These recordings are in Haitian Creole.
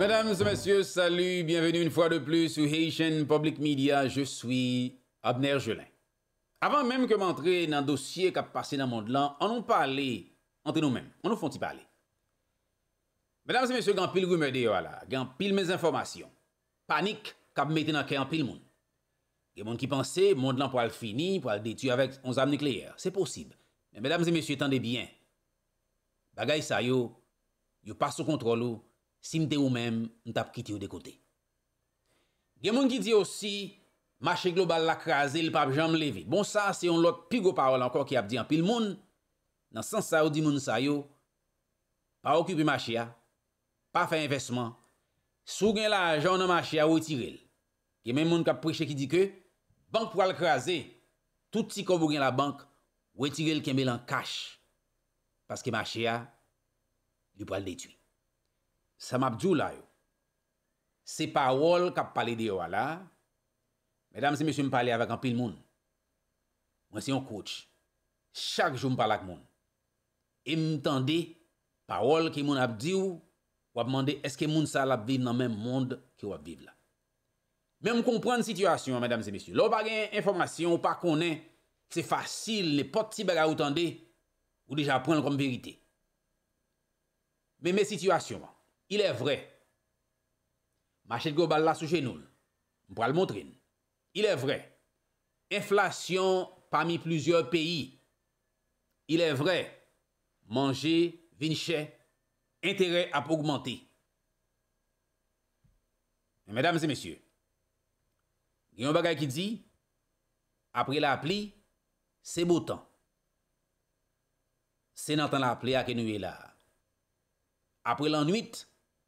Mesdames et messieurs, salut, bienvenue une fois de plus ou Heyshen Public Media. Je suis Abner Jelin. Avant même que m'entrer dans le dossier qui a passé dans Monde-Lan, on n'en parlait entre nous-mêmes. On n'en font pas parler. Mesdames et messieurs, il y a un pile de mèdes, il y a un pile de mèdes d'informations. Panique qui a été dans le pays en pile. Il y a un monde qui pensait Monde-Lan pou al finit, pou al détuit avec 11 armes nucléaires. C'est possible. Mesdames et messieurs, t'en des biens. Bagay sa yo, yo pas sous contrôle, yo pas sous contrôle, Si mte ou men, n tap kiti ou de kote. Gen moun ki di osi, machè global lak rase, li pap janm leve. Bon sa, se yon lot pigou parol ankon ki ap di anpil moun, nan san sa ou di moun sa yo, pa okupi machè a, pa fe investman, sou gen la ajan nan machè a ou etirel. Gen men moun kap preche ki di ke, bank pou al kaze, touti kovou gen la bank, ou etirel keme lan kache, paske machè a, li pou al detui. sa m ap djou la yo. Se parol kap pale de yo wala, mèdam se mèsyon m pale avèk an pil moun. Mwen se yon kouch, chak joun m pale ak moun. E m tande, parol ki moun ap djou, wap mande eske moun sa l ap vive nan mèm moun ki wap vive la. Mèm m konprenn situasyon, mèdam se mèsyon. Lò bagèn informasyon, ou pa konè, se fasil, le poti bagè ou tande, ou deja prènl konm verite. Mèm mè situasyon, wap. Il e vre. Machet gobal la souche nou. Mpwa l motrin. Il e vre. Inflasyon pami pluzior peyi. Il e vre. Mange, vinche, entere ap augmente. Medam se mesye. Gyon bagay ki di, apre la ap li, se botan. Se natan la ap li ake nou e la. Apre lan nwit,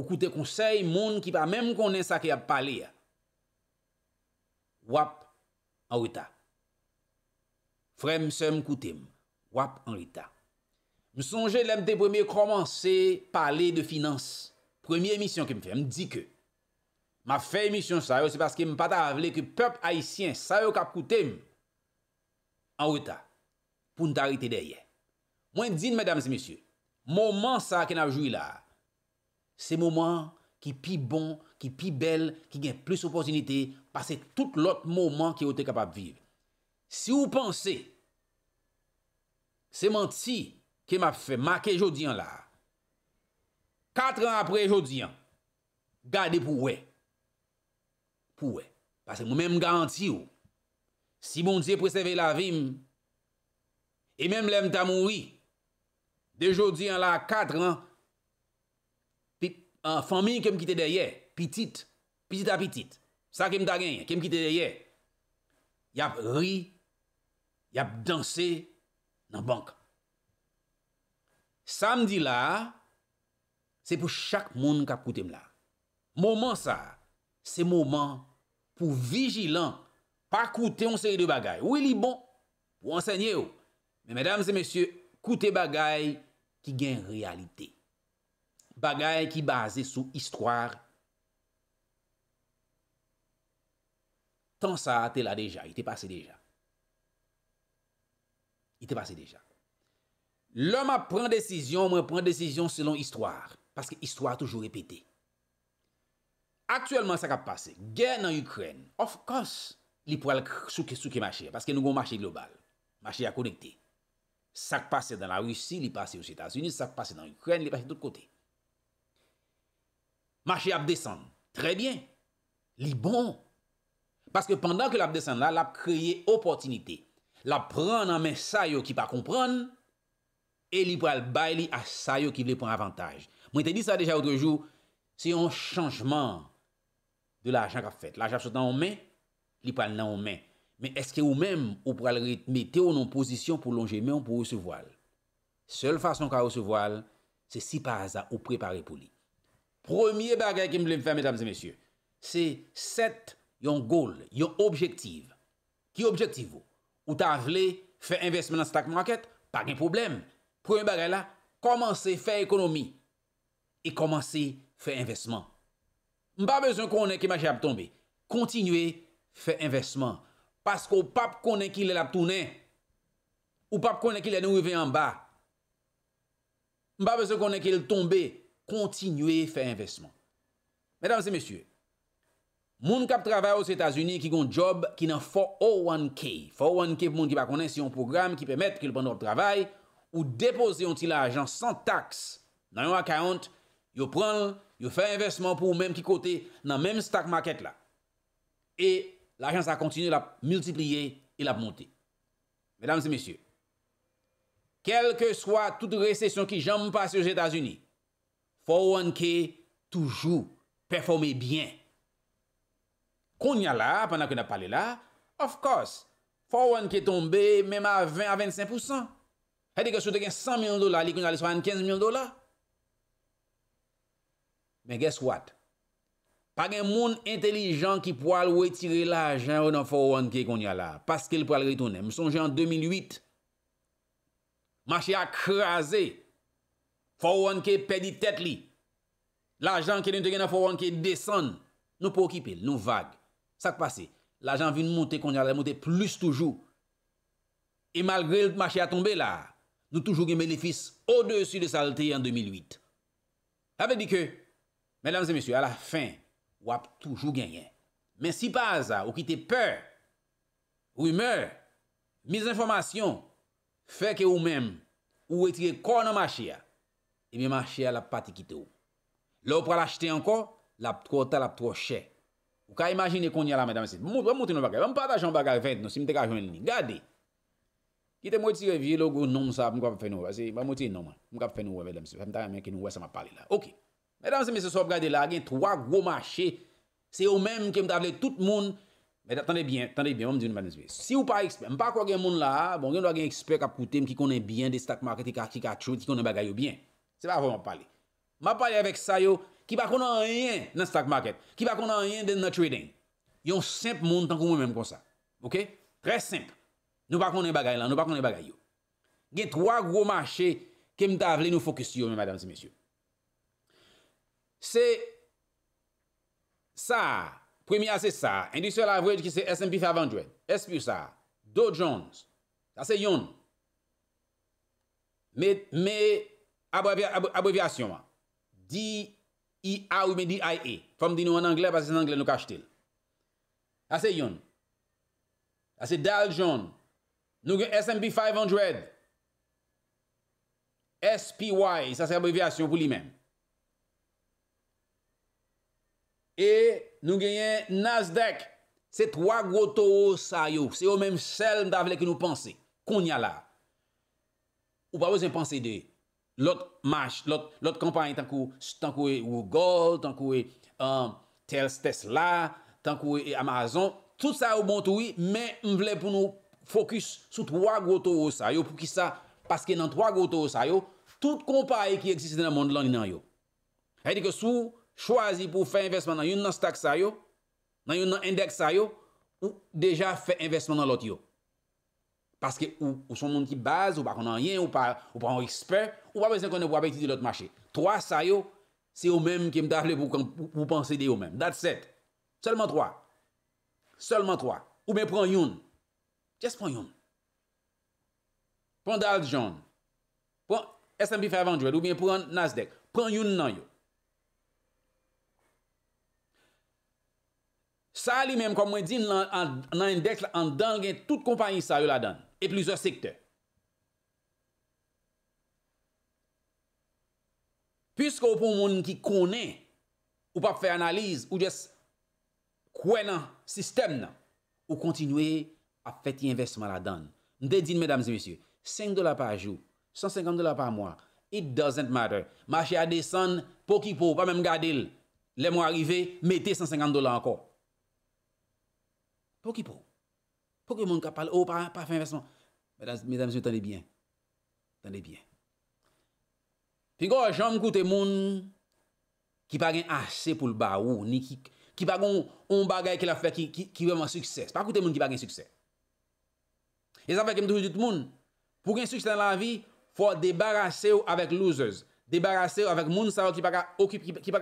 Ou koute konsey moun ki pa mèm konen sa ki ap pale ya. Wap an rita. Frem se m koutem. Wap an rita. M sonje lèm te premye komanse pale de finance. Premye emisyon ke m fèm, di ke. Ma fè emisyon sa yo, se paske m pata avle ke pep haisyen sa yo kap koutem. An rita. Poun ta rite deye. Mwen din, mèdames et messieurs, mouman sa ke n ap joui la a. se moman ki pi bon, ki pi bel, ki gen plis oposinite, pase tout lot moman ki yo te kapap viv. Si ou panse, se man ti, ke ma fe, ma ke jodi an la, katran apre jodi an, gade pou we, pou we, pase mou men m ganti ou, si moun ti preseve la vim, e men m lem ta mouri, de jodi an la, katran an, An fami kem kite de ye, pitit, pitit apitit, sa kem ta genye, kem kite de ye, yap ri, yap danse nan bank. Samdi la, se pou chak moun kap koute m la. Moman sa, se moman pou vigilan, pa koute yon seri de bagay. Ou e li bon pou ansegne ou. Oh. Me dam se mesye, koute bagay ki gen realite. Bagay ki baze sou istwar. Tan sa, te la deja. I te pase deja. I te pase deja. Loma pren desisyon, mwen pren desisyon selon istwar. Paske istwar toujou repete. Aktuellement, sak ap pase. Gè nan Ukren. Of course, li pou al souke masye. Paske nou gon masye global. Masye akonekte. Sak pase nan la Rusi, li pase yon Sietas Unis. Sak pase nan Ukren, li pase yon Sietas Unis. Mache ap desen, tre bien, li bon. Paske pandan ke lap desen la, lap kriye opotinite. Lap pran anmen sa yo ki pa kompran, e li pral bay li a sa yo ki ble pon avantaj. Mwen te di sa deja outre jou, se yon chanjman de la ajan ka fet. La ajan sa nan anmen, li pral nan anmen. Men eske ou men, ou pral mette ou nan posisyon pou lonje men ou pou ou se voal. Seul fason ka ou se voal, se si pa aza ou prepare pou li. Premye bagay ki m blem fè, mesdames et messieurs, se set yon goal, yon objektiv. Ki objektiv ou? Ou ta avle fè investmen an stak market? Par gen problem. Premye bagay la, komanse fè ekonomi, e komanse fè investmen. M pa bezon konen ki ma jè ap tombe. Kontinue fè investmen. Paske ou pap konen ki lè ap tounen, ou pap konen ki lè nou yve an ba. M pa bezon konen ki lè tombe, kontinuè fè investman. Mèdam se mèsyè, moun kap travè ou s'Etats-Unis ki goun job ki nan 401k. 401k pou moun ki pa konen si yon program ki pèmèt ki l'pandor travè ou depose yon ti la ajan sans tax nan yon akant, yo pran, yo fè investman pou mèm ki kote nan mèm stack market la. E l'ajan sa kontinuè la multiplié et la p'monté. Mèdam se mèsyè, kel ke swa toutou resesyon ki jamb pas yos Etats-Unis, 4-1K toujou performe bien. Konya la, pwana kwen ap pale la, of course, 4-1K tombe, mèm a 20-25%. Hè di ke sou de gen 100 mil dola, li kwen alè so an 15 mil dola? Men guess what? Pag gen moun entelijan ki po alwe tire la, jen wè nan 4-1K konya la, paske l pou alre tonè. M sonje an 2008, machè akrasey, Fawonke pedi tet li. L'ajan ke den te gen a fawonke desen, nou pou okipe, nou vague. Sa k'pase, l'ajan vi nou monte kon n'yade, monte plus toujou. E malgre l'mache a tombe la, nou toujou gen me le fis o de su de salte yon 2008. Tave di ke, menlams e mesyu, a la fin, wap toujou genyen. Men si pa aza, ou ki te peur, ou yi meur, miz informasyon, feke ou menm, ou eti kon an mache ya, E mi manche a la pati ki tou. La ou pral achete ankon, la ap tro ta, la ap tro chè. Ou ka imagine kon nye la, mèdame se, mèdame mouti nou bagay, vèm pata chan bagay 20 nou, si mète kajwen lini. Gade, kite mouti revye, lò goun non sa, mèm kwape fè nou, vèm mouti non man, mèm kwape fè nou, mèdame se, mèdame ta yon men ki nou wè sa ma pali la. Ok, mèdame se, mèdame se, mèdame se, mèdame se, mèdame se, Se pa avon ap pale. Ma pale avek sa yo, ki bako nan enyen nan stock market, ki bako nan enyen den nan trading. Yon semp moun tanko mwen menm kon sa. Ok? Tre semp. Nou bako nan bagay lan, nou bako nan bagay yo. Gen 3 gro mache ke mta avle nou fokus yo, men madame se mesyo. Se, sa, premia se sa, indisyo la avwaj ki se S&P 500, S&P sa, Dow Jones, sa se yon. Met, Abbrevyasyon wa. D-I-A ou men D-I-E. Fom di nou an Angle, pas se an Angle nou kache til. Ase yon. Ase Daljon. Nou gen S&P 500. S-P-Y. Sa se abbrevyasyon pou li men. E nou gen Nasdaq. Se 3 goto sa yo. Se yo men sel mda vle ki nou panse. Kon ya la. Ou pa wè se panse de yo. lot maj, lot kompany tankou, tankou e Google, tankou e um, Tesla, tankou e Amazon, tout sa ou bon toui, men mwle pou nou fokus sou 3 goutou ou sa yo, pou ki sa, paske nan 3 goutou ou sa yo, tout kompany ki eksiste nan moun lan yon yo. Hay di ke sou chwazi pou fè investman nan yon nan stak sa yo, nan yon nan endek sa yo, ou deja fè investman nan lot yo. Paske ou son moun ki base, ou pa kon an yen, ou pa an expert, ou pa bezan kon ne pou apetite lout machè. Troa sa yo, se yo mèm ki mtafle pou pon sede yo mèm. That's it. Selman troa. Selman troa. Ou mèm pran yon. Just pran yon. Pran Daljohn. Pran SMP Fair Vendred. Ou mèm pran Nasdaq. Pran yon nan yo. Sa li mèm, kon mwen di nan yon dek la, an dangen tout kompany sa yo la dan. Et plusieurs secteurs. Puisque ou pou moun ki konen, ou pa pou fè analize, ou jès kwenan sistem nan, ou kontinue a fèt y investman la dan. Ndè dine, mesdames et messieurs, 5 dola pa a jou, 150 dola pa a mwa, it doesn't matter. Maché a desan, poki pou, pa mèm gadil. Lè mwa arrivé, mette 150 dola anko. Poki pou. Kok yon moun kapal ou pa fin investman? Mesdames et mons, tan de bien. Tan de bien. Pi kwa jom koute moun ki pa gen ase pou l ba ou ni ki pa gen un bagay ki la fwe ki veman sukses. Pa koute moun ki pa gen sukses. Yon e sape ke mdouj dit moun, pou gen sukses nan la vi, fwa debarase ou avèk losers. Debarase ou avèk moun sape ki pa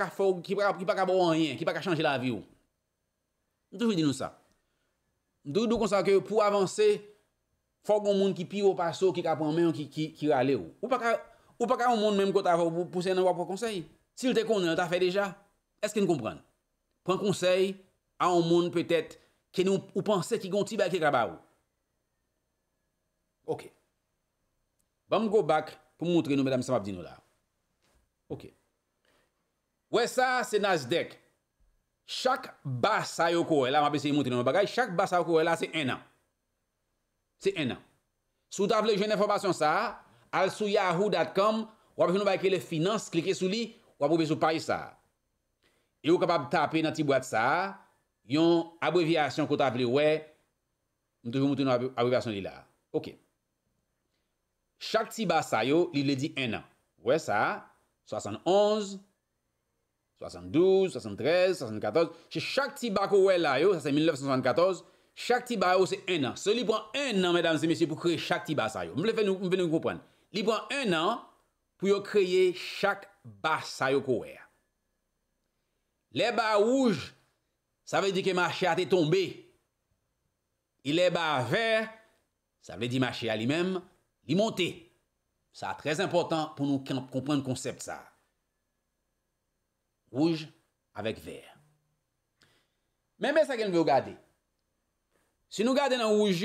ka fogue, ki pa ka bo an yen, ki pa ka chanje la vi ou. Mdouj vi din nou sape. Dridou kon sa ke pou avanse, fok kon moun ki pi ou pa so, ki kapon men ou ki rale ou. Ou pa ka, ou pa ka moun mèm kwa ta fò pou puse nan wap kon konsey. Si lte kon nan, ta fè deja, eske nou kompran. Pon konsey, an moun pwetet ke nou ou panse ki gonti baki krabar ou. Ok. Vam go back pou moun tre nou mèdame samap di nou la. Ok. Ouè sa, se nazdek. Chak basa yo kowe la, m apese yi mouti nan m bagay, chak basa yo kowe la, se enan. Se enan. Sou ta vle jen informasyon sa, al sou yahoo.com, wap founou bayke le finance, klike sou li, wap poube sou paye sa. Yo e kapab tape nan ti bwad sa, yon abeviasyon ko ta vle we, m toufou mouti nan abeviasyon li la. Ok. Chak ti basa yo, li le di enan. We sa, sasan onz, 72, 73, 74. Che chak ti ba kowe la yo, sa se 1974, chak ti ba yo se 1 an. Se li pran 1 an, mèdames et messieurs, pou kreye chak ti ba sa yo. Li pran 1 an pou yo kreye chak ba sa yo kowe. Le ba wouj, sa ve di ke ma chè a te tombe. Le ba vè, sa ve di ma chè a li mèm, li monte. Sa trez important pou nou komprenn konsept sa. rouge avec vert. Mais mais ça qu'elle veut regarder. Si nous regardons dans rouge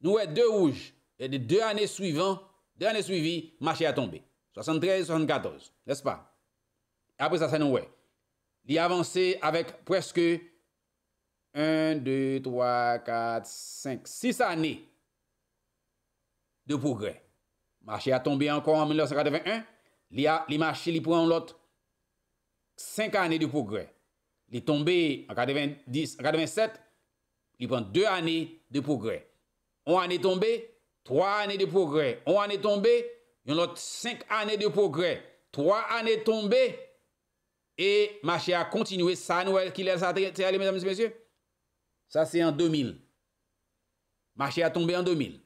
nous avons deux rouges et de deux années suivantes, deux années suivies, marché a tombé. 73 74, n'est-ce pas Après ça ça nous Il a avancé avec presque 1 2 3 4 5 6 années de progrès. Marché a tombé encore en 1981. Il a marché, il prend l'autre 5 années de progrès. Il est tombé en 1997. il prend 2 années de progrès. On année tombé, 3 années de progrès. On année tombé, il y a 5 années de progrès. 3 années tombées, et marché a continué. Ça, Noël, qui est allé, mesdames et messieurs. Ça, c'est en 2000. Marché a tombé en 2000.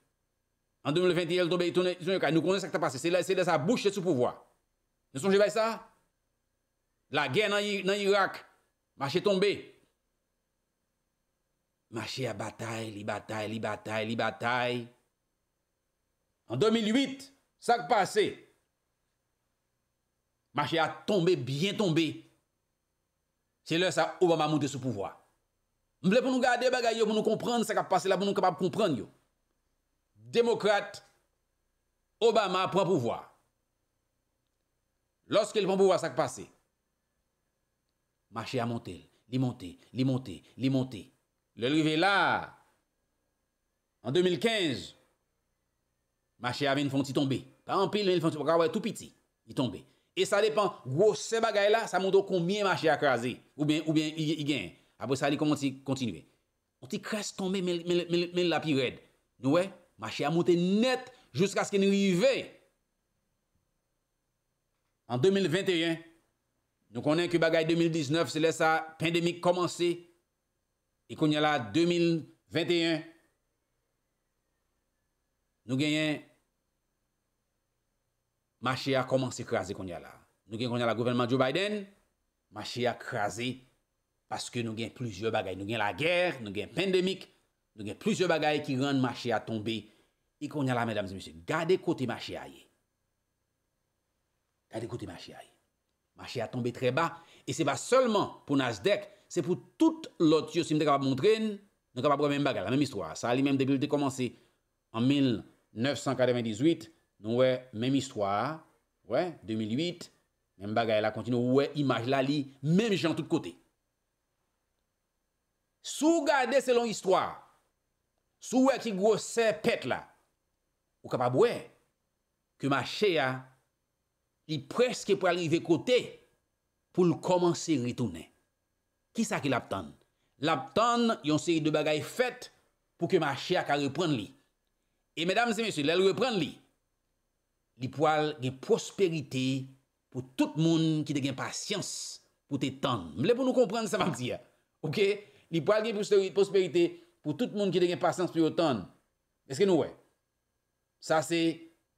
En 2021, il est tombé. Nous connaissons ce qui est passé. C'est là, sa bouche sous pouvoir. Nous sommes pas ça? La gen nan Irak, mache tombe. Mache a batay, li batay, li batay, li batay. En 2008, sa k pase, mache a tombe, bien tombe. Se lè sa Obama moun de sou pouvoi. Mble pou nou gade bagay yo pou nou komprend, sa k pase la pou nou kapab komprend yo. Demokrat, Obama pran pouvoi. Lorske lè pran pouvoi sa k pase, mble pou nou gade bagay yo pou nou komprend, marché à monter, il monter, li monter, il monter. Le rivé là, en 2015, marché avait une fonti tomber. Pas en pile, mais il fonti tout petit, il tombé. Et ça dépend, gros ce là, ça montre combien marché a crasé. ou bien, ou bien, il gagne. Après ça, il commence à continuer. On t'y crasse tomber, mais la pire Nous, ouais, marché à monter net jusqu'à ce qu'il arrive. En 2021, Nou konen ki bagay 2019 se lese a pandemik komanse. E konen la 2021. Nou genyen. Machia komanse krasi konen la. Nou genyen konen la gouvernement Joe Biden. Machia krasi. Paske nou genyen plouzyou bagay. Nou genyen la ger. Nou genyen pandemik. Nou genyen plouzyou bagay ki ren Machia tombe. E konen la mèdames et messieurs. Gade kote Machia ye. Gade kote Machia ye. Mache a tombe treba, e se va seulement pou Nasdek, se pou tout lot yo sim de kapap montren, nou kapap wè mèm bagay, la mèm istwa. Sa li mèm debilite komanse en 1998, nou wè mèm istwa, wè 2008, mèm bagay la kontinou, wè imaj la li, mèm jan tout kote. Sou gade se lon istwa, sou wè ki gwo se pet la, nou kapap wè ke mache a tombe, li preske pou alrive kote pou l'komanse ritounen. Ki sa ki l'aptan? L'aptan yon seri de bagay fèt pou ke ma chè ak a repran li. E, mèdames et mèsyè, lè l'repran li. Li pou alge prosperite pou tout moun ki de gen pasyans pou te tan. Mle pou nou kompran sa vantia. Ok? Li pou alge prosperite pou tout moun ki de gen pasyans pou te tan. Eske nou wè? Sa se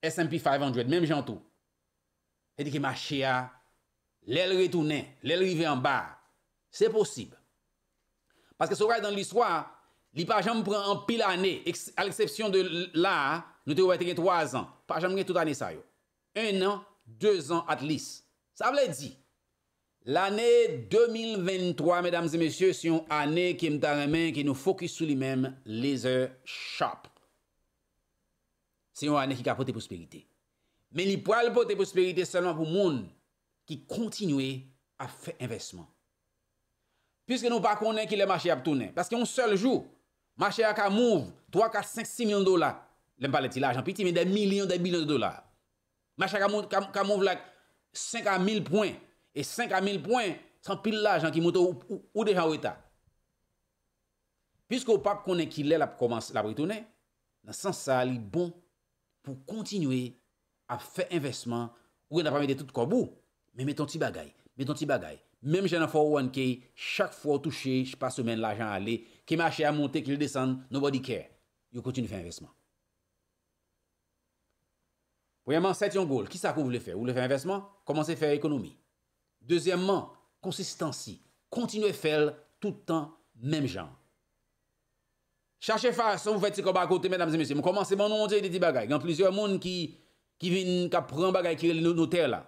S&P 500, mèm jantou. Edi ki ma chea, lèl retounen, lèl rivè an bar. Se posib. Paske sou ray dan l'iswa, li pajam pran an pil anè. A l'eksepsyon de la, nou te wèter gen 3 an. Pajam gen tout anè sa yo. 1 an, 2 an at lis. Sa wèlè di. L'anè 2023, mèdames et mèsyè, si yon anè ki mta remè, ki nou fokus sou li mèm, lèzè chap. Si yon anè ki kapote posperité. Men li pou al pot eposperite seman pou moun ki kontinwe a fe investman. Piske nou pa konen ki le machay ap tounen. Paske yon sol jou, machay a ka mouv, 3, 4, 5, 6 milyon dola. Lem paleti la, jan piti, men de milyon, de milyon dola. Machay a ka mouv la, 5 a 1000 poin, e 5 a 1000 poin san pil la, jan ki moutou ou de jan weta. Piske ou pa konen ki le la pou tounen, nan san sa li bon pou kontinwe ap fè investman, ou yon ap amède tout kòbou. Mè mè ton ti bagay, mè ton ti bagay. Mèm jè nan fò ou anke, chak fò ou touche, j'passe ou mèn l'ajan ale, ki mè achè a montè, ki lè desan, nobody care. Yon kontin fè investman. Pouyèman, set yon gòl. Ki sa kon vle fè? Vle fè investman? Komanse fè ekonomi. Dezyèmman, konsistansi. Kontinuè fèl toutan mèm jan. Chache fà, son vwe tse kòba akote, mèdames et messieurs, mèm komanse mèm non dje yon ti Ki vin kap pran bagay kire nou noter la.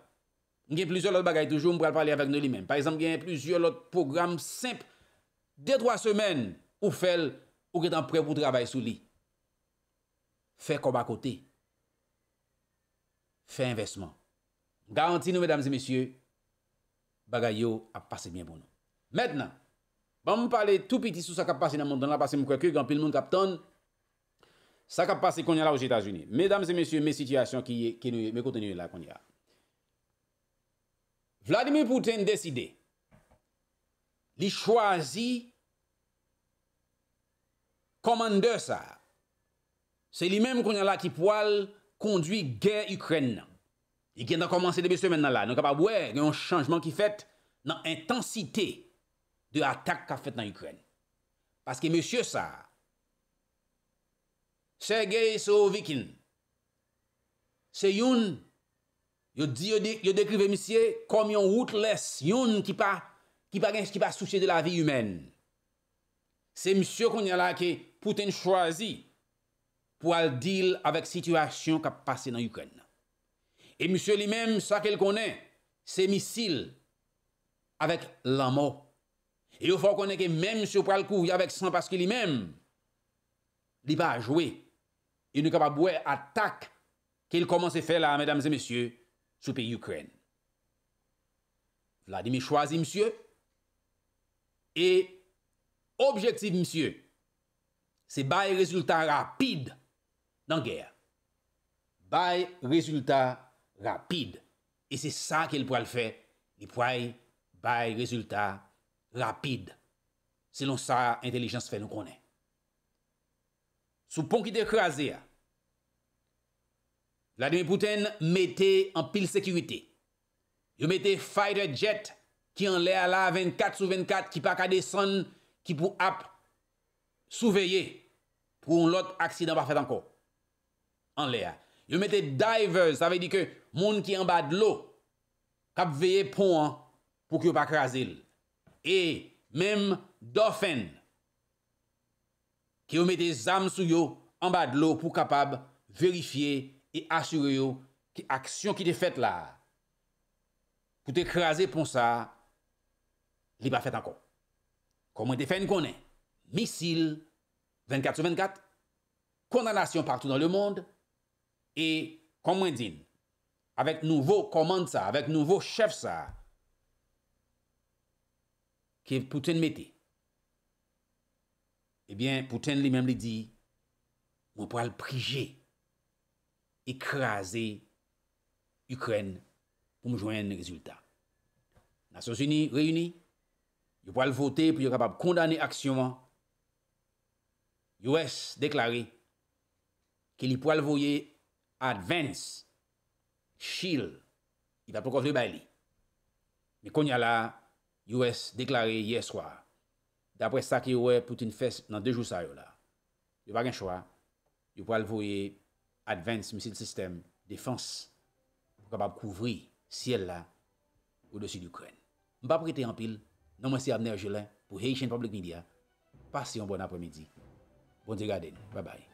N gen plizor lot bagay toujou m pou al pale avèk nou li men. Par exemple, gen plizor lot program semp. Dey dwa semen ou fel ou gen tan pre pou travay sou li. Fè kobakote. Fè investman. Garanti nou, mesdames et messieurs, bagay yo ap pase mien pou nou. Mètena, ban mou pale tout piti sou sa kap pase nan moun. Sa kap pase konye la ou Jeta Jouni. Medam se mesye, me sityasyon ki me kontenye la konye la. Vladimir Pouten deside, li chwazi komande sa. Se li menm konye la ki poal kondwi gey Ukren nan. I gen da komanse de besye men nan la. Nou kap ap wè, gen yon chanjman ki fèt nan intensite de atak ka fèt nan Ukren. Paske mesye sa, Che gey se ou vikin. Se yon, yo dekrive misye, kom yon wout les, yon ki pa, ki pa genj ki pa souche de la vi yumen. Se misye kon yon la ke, pouten chwazi, pou al dil avèk situasyon ka pase nan yuken. E misye li men, sa ke l konen, se misil, avèk la mo. E yo fò konen ke men, si yo pral kou, yavèk san, paske li men, li pa jowe, Yon nou ka pa bouè atak ke yon koman se fè la, mèdames et mèsyè, sou pe Ukraine. Vladimir Chouazi, mèsyè, e objektif mèsyè, se baye rezultat rapide nan gère. Baye rezultat rapide. E se sa ke l pou al fè, li pouaye baye rezultat rapide. Se loun sa, sa intelijans fè nou konè. Sou pon ki te krasi ya. La Demi Pouten mette an pil sekirite. Yo mette fighter jet ki an lea la 24 sou 24 ki pa kade son ki pou ap souveye pou an lot aksidant pa fet anko. An lea. Yo mette diver, sa ve di ke moun ki an ba de lo kap veye pon pou ki yo pa krasil. E, mem, Dauphin. ki ou mette zam sou yo an ba de lo pou kapab verifiye e asure yo ki aksyon ki te fèt la pou te krasè pou sa li pa fèt ankon. Kou mwen te fèn konen misil 24-24 kondanasyon partou nan le mond e kou mwen din avèk nouvo komant sa, avèk nouvo chèv sa ki pou te mètè ebyen eh pou ten li mem li di, moun pou al prije, ekraze, Ukren, pou mou jwenn rezultat. Nasyon seni, reyuni, yo pou al vote, pou yo rabab kondane aksyon, yo es deklare, ke li pou al voye, advance, shield, i va pou kofle bayli. Me konya la, yo es deklare yeswa, Dapre sa ki wè, poutin fès nan dejou sa yo la. Yo bagen chwa, yo pou alvoye advance misil sistem defans pou kabab kouvri siel la ou dosi l'Ukraine. Mba prete yon pil, nan mwen si Abner Jolin pou Haitian Public Media. Pasi yon bon apremidi. Bon zi gaden, bye bye.